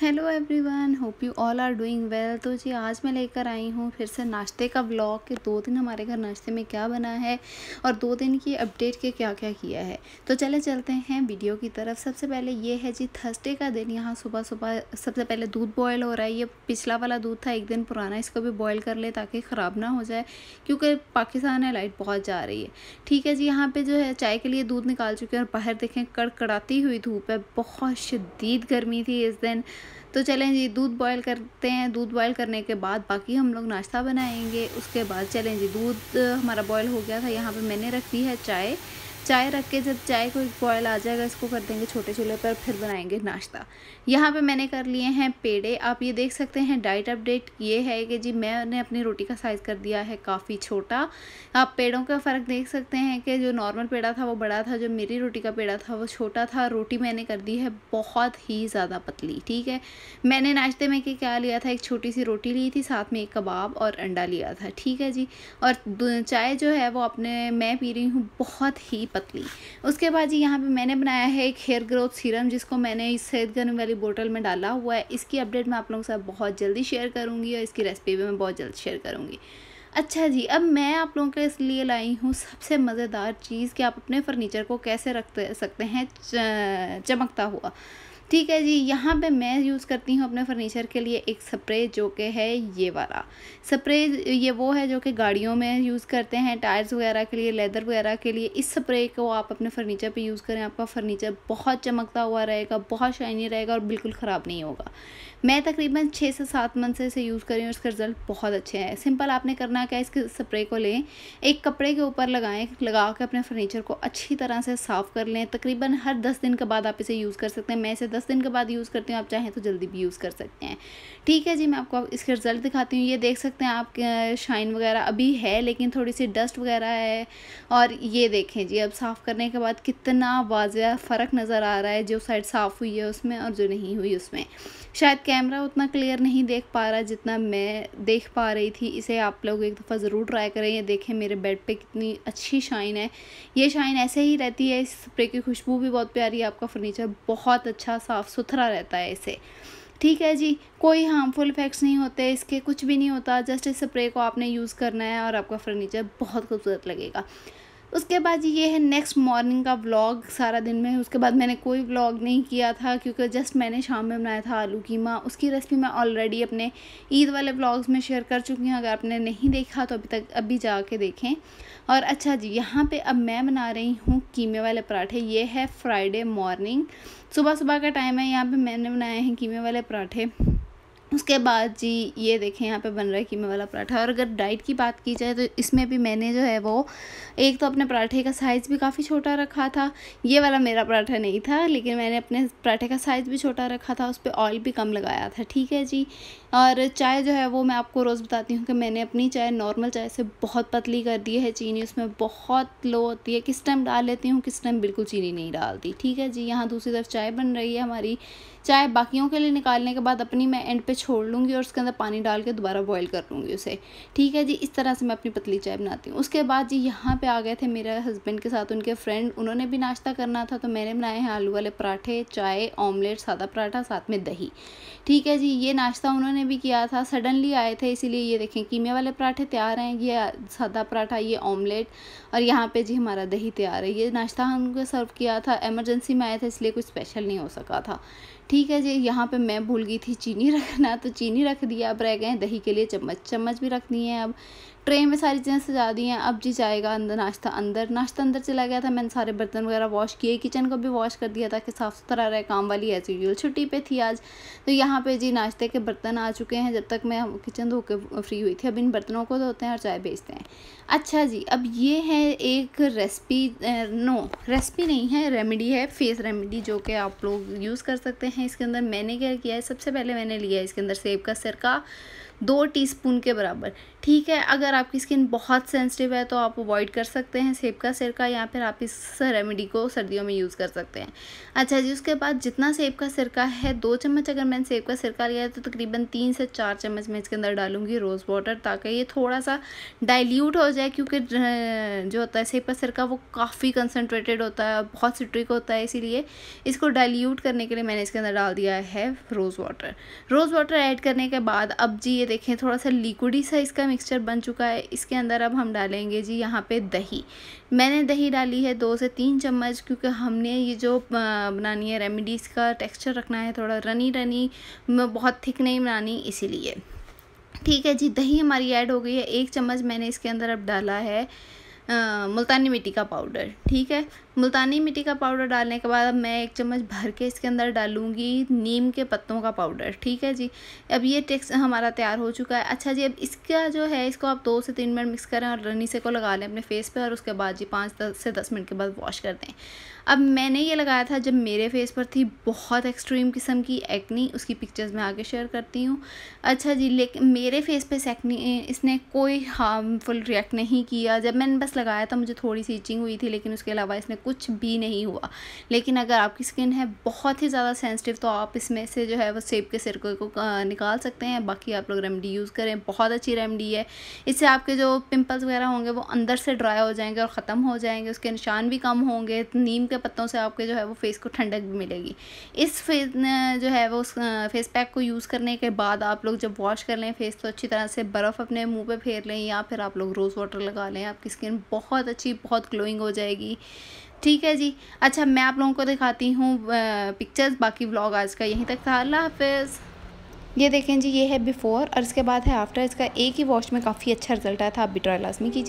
hello everyone hope you all are doing well तो जी आज मैं लेकर आई हूँ फिर से नाश्ते का ब्लॉग कि दो दिन हमारे घर नाश्ते में क्या बना है और दो दिन की अपडेट के क्या क्या किया है तो चले चलते हैं वीडियो की तरफ सबसे पहले ये है जी थर्सडे का दिन यहाँ सुबह सुबह सबसे पहले दूध बॉयल हो रहा है ये पिछला वाला दूध था एक दिन पुराना इसको भी बॉयल कर ले ताकि ख़राब ना हो जाए क्योंकि पाकिस्तान है लाइट बहुत जा रही है ठीक है जी यहाँ पर जो है चाय के लिए दूध निकाल चुके हैं और बाहर देखें कड़कड़ाती हुई धूप है बहुत शदीद गर्मी थी इस दिन तो चलें जी दूध बॉयल करते हैं दूध बॉयल करने के बाद बाकी हम लोग नाश्ता बनाएंगे उसके बाद चलें जी दूध हमारा बॉयल हो गया था यहाँ पे मैंने रख दी है चाय चाय रख के जब चाय को एक बॉयल आ जाएगा इसको कर देंगे छोटे चूल्हे पर फिर बनाएंगे नाश्ता यहाँ पे मैंने कर लिए हैं पेड़े आप ये देख सकते हैं डाइट अपडेट ये है कि जी मैंने अपनी रोटी का साइज़ कर दिया है काफ़ी छोटा आप पेड़ों का फ़र्क देख सकते हैं कि जो नॉर्मल पेड़ा था वो बड़ा था जो मेरी रोटी का पेड़ा था वो छोटा था रोटी मैंने कर दी है बहुत ही ज़्यादा पतली ठीक है मैंने नाश्ते में कि क्या लिया था एक छोटी सी रोटी ली थी साथ में एक कबाब और अंडा लिया था ठीक है जी और चाय जो है वो अपने मैं पी रही हूँ बहुत ही पतली उसके बाद जी यहाँ पे मैंने बनाया है एक हेयर ग्रोथ सीरम जिसको मैंने इस सेहत गर्म वाली बोतल में डाला हुआ है इसकी अपडेट मैं आप लोगों के साथ बहुत जल्दी शेयर करूँगी और इसकी रेसिपी भी मैं बहुत जल्द शेयर करूँगी अच्छा जी अब मैं आप लोगों के लिए लाई हूँ सबसे मज़ेदार चीज़ कि आप अपने फर्नीचर को कैसे रख सकते हैं चमकता हुआ ठीक है जी यहाँ पे मैं यूज़ करती हूँ अपने फर्नीचर के लिए एक स्प्रे जो कि है ये वाला स्प्रे ये वो है जो कि गाड़ियों में यूज़ करते हैं टायर्स वगैरह के लिए लेदर वगैरह के लिए इस स्प्रे को आप अपने फर्नीचर पे यूज़ करें आपका फर्नीचर बहुत चमकता हुआ रहेगा बहुत शाइनी रहेगा और बिल्कुल ख़राब नहीं होगा मैं तकरीबन छः से सात मंथ से इसे यूज़ करी हूँ इसका रिज़ल्ट बहुत अच्छे हैं सिंपल आपने करना क्या इसके स्प्रे को लें एक कपड़े के ऊपर लगाएं लगा के अपने फर्नीचर को अच्छी तरह से साफ़ कर लें तकरीबन हर दस दिन के बाद आप इसे यूज़ कर सकते हैं मैं इसे दस दस दिन के बाद यूज़ करती हूँ आप चाहें तो जल्दी भी यूज़ कर सकते हैं ठीक है जी मैं आपको इसके रिज़ल्ट दिखाती हूँ ये देख सकते हैं आप शाइन वगैरह अभी है लेकिन थोड़ी सी डस्ट वगैरह है और ये देखें जी अब साफ़ करने के बाद कितना वाजह फ़र्क नज़र आ रहा है जो साइड साफ़ हुई है उसमें और जो नहीं हुई उसमें शायद कैमरा उतना क्लियर नहीं देख पा रहा जितना मैं देख पा रही थी इसे आप लोग एक दफ़ा ज़रूर ट्राई करें ये देखें मेरे बेड पे कितनी अच्छी शाइन है ये शाइन ऐसे ही रहती है इस स्प्रे की खुशबू भी बहुत प्यारी है आपका फर्नीचर बहुत अच्छा साफ़ सुथरा रहता है इसे ठीक है जी कोई हार्मफुल इफेक्ट्स नहीं होते इसके कुछ भी नहीं होता जस्ट इस स्प्रे को आपने यूज़ करना है और आपका फर्नीचर बहुत खूबसूरत लगेगा उसके बाद ये है नेक्स्ट मॉर्निंग का व्लॉग सारा दिन में उसके बाद मैंने कोई व्लॉग नहीं किया था क्योंकि जस्ट मैंने शाम में बनाया था आलू कीमा उसकी रेसिपी मैं ऑलरेडी अपने ईद वाले व्लॉग्स में शेयर कर चुकी हूँ अगर आपने नहीं देखा तो अभी तक अभी के देखें और अच्छा जी यहाँ पे अब मैं बना रही हूँ कीमे वाले पराठे ये है फ्राइडे मॉर्निंग सुबह सुबह का टाइम है यहाँ पर मैंने बनाए हैं कीमे वाले पराठे उसके बाद जी ये देखें यहाँ पे बन रहा है कीमे वाला पराठा और अगर डाइट की बात की जाए तो इसमें भी मैंने जो है वो एक तो अपने पराठे का साइज़ भी काफ़ी छोटा रखा था ये वाला मेरा पराठा नहीं था लेकिन मैंने अपने पराठे का साइज़ भी छोटा रखा था उस पर ऑयल भी कम लगाया था ठीक है जी और चाय जो है वो मैं आपको रोज़ बताती हूँ कि मैंने अपनी चाय नॉर्मल चाय से बहुत पतली कर दी है चीनी उसमें बहुत लो होती है किस टाइम डाल लेती हूँ किस टाइम बिल्कुल चीनी नहीं डालती ठीक है जी यहाँ दूसरी तरफ चाय बन रही है हमारी चाय बाकियों के लिए निकालने के बाद अपनी मैं एंड पे छोड़ लूँगी और उसके अंदर पानी डाल के दोबारा बॉयल कर लूँगी उसे ठीक है जी इस तरह से मैं अपनी पतली चाय बनाती हूँ उसके बाद जी यहाँ पे आ गए थे मेरे हस्बैंड के साथ उनके फ्रेंड उन्होंने भी नाश्ता करना था तो मैंने बनाए हैं आलू वाले पराठे चाय ऑमलेट सादा पराठा साथ में दही ठीक है जी ये नाश्ता उन्होंने ने भी किया था सडनली आए थे इसीलिए ये देखें कीमे वाले पराठे तैयार हैं ये सादा पराठा ये ऑमलेट और यहाँ पे जी हमारा दही तैयार है ये नाश्ता हमको सर्व किया था एमरजेंसी में आया था इसलिए कुछ स्पेशल नहीं हो सका था ठीक है जी यहाँ पे मैं भूल गई थी चीनी रखना तो चीनी रख दिया अब रह गए दही के लिए चम्मच चम्मच भी रखनी है अब ट्रे में सारी चीज़ें सजा दी हैं अब जी जाएगा अंदर नाश्ता अंदर नाश्ता अंदर चला गया था मैंने सारे बर्तन वगैरह वॉश किए किचन को भी वॉश कर दिया ताकि साफ़ सुथरा रहे काम वाली एज यूजल छुट्टी पे थी आज तो यहाँ पे जी नाश्ते के बर्तन आ चुके हैं जब तक मैं किचन धो के फ्री हुई थी अब इन बर्तनों को धोते हैं और चाय बेचते हैं अच्छा जी अब ये है एक रेसिपी नो रेसिपी नहीं है रेमेडी है फेस रेमेडी जो कि आप लोग यूज़ कर सकते हैं इसके अंदर मैंने क्या किया है सबसे पहले मैंने लिया है इसके अंदर सेब का सिरका दो टीस्पून के बराबर ठीक है अगर आपकी स्किन बहुत सेंसिटिव है तो आप अवॉइड कर सकते हैं सेब का सिरका या फिर आप इस रेमेडी को सर्दियों में यूज़ कर सकते हैं अच्छा जी उसके बाद जितना सेब का सिरका है दो चम्मच अगर मैंने सेब का सिरका लिया है तो तकरीबन तीन से चार चम्मच मैं इसके अंदर डालूंगी रोज़ वाटर ताकि ये थोड़ा सा डाइल्यूट हो जाए क्योंकि जो होता है सेब का सिरका वो काफ़ी कंसनट्रेटेड होता है बहुत सिट्रिक होता है इसीलिए इसको डायल्यूट करने के लिए मैंने इसके अंदर डाल दिया है rose water rose water add करने के बाद अब जी ये देखें थोड़ा सा लिक्विडी सा इसका मिक्सचर बन चुका है इसके अंदर अब हम डालेंगे जी यहाँ पे दही मैंने दही डाली है दो से तीन चम्मच क्योंकि हमने ये जो बनानी है रेमिडीज का टेक्सचर रखना है थोड़ा रनी रनी बहुत थिक नहीं बनानी इसीलिए ठीक है जी दही हमारी ऐड हो गई है एक चम्मच मैंने इसके अंदर अब डाला है मुल्तानी मिट्टी का पाउडर ठीक है मुल्तानी मिट्टी का पाउडर डालने के बाद मैं एक चम्मच भर के इसके अंदर डालूँगी नीम के पत्तों का पाउडर ठीक है जी अब ये टेक्स हमारा तैयार हो चुका है अच्छा जी अब इसका जो है इसको आप दो से तीन मिनट मिक्स करें और से को लगा लें अपने फेस पर और उसके बाद जी पाँच से दस मिनट के बाद वॉश कर दें अब मैंने ये लगाया था जब मेरे फेस पर थी बहुत एक्सट्रीम किस्म की एक्नी उसकी पिक्चर्स मैं आगे शेयर करती हूँ अच्छा जी लेकिन मेरे फेस पे एक्नी इसने कोई हार्मफुल रिएक्ट नहीं किया जब मैंने बस लगाया था मुझे थोड़ी सी इचिंग हुई थी लेकिन उसके अलावा इसने कुछ कुछ भी नहीं हुआ लेकिन अगर आपकी स्किन है बहुत ही ज़्यादा सेंसिटिव तो आप इसमें से जो है वो सेब के सिरके को निकाल सकते हैं बाकी आप लोग रेमडी यूज़ करें बहुत अच्छी रेमडी है इससे आपके जो पिम्पल्स वगैरह होंगे वो अंदर से ड्राई हो जाएंगे और ख़त्म हो जाएंगे उसके निशान भी कम होंगे नीम के पत्तों से आपके जो है वो फेस को ठंडक भी मिलेगी इस फेस जो है वो फेस पैक को यूज़ करने के बाद आप लोग जब वॉश कर लें फेस तो अच्छी तरह से बर्फ़ अपने मुंह पे फेर लें या फिर आप लोग रोज़ वाटर लगा लें आपकी स्किन बहुत अच्छी बहुत ग्लोइंग हो जाएगी ठीक है जी अच्छा मैं आप लोगों को दिखाती हूँ पिक्चर्स बाकी व्लॉग आज का यहीं तक था अल्लाह हाफिज़ ये देखें जी ये है बिफ़ोर और इसके बाद है आफ्टर इसका एक ही वॉश में काफ़ी अच्छा रिजल्ट आया था आप भी ट्राई लाजमी कीजिए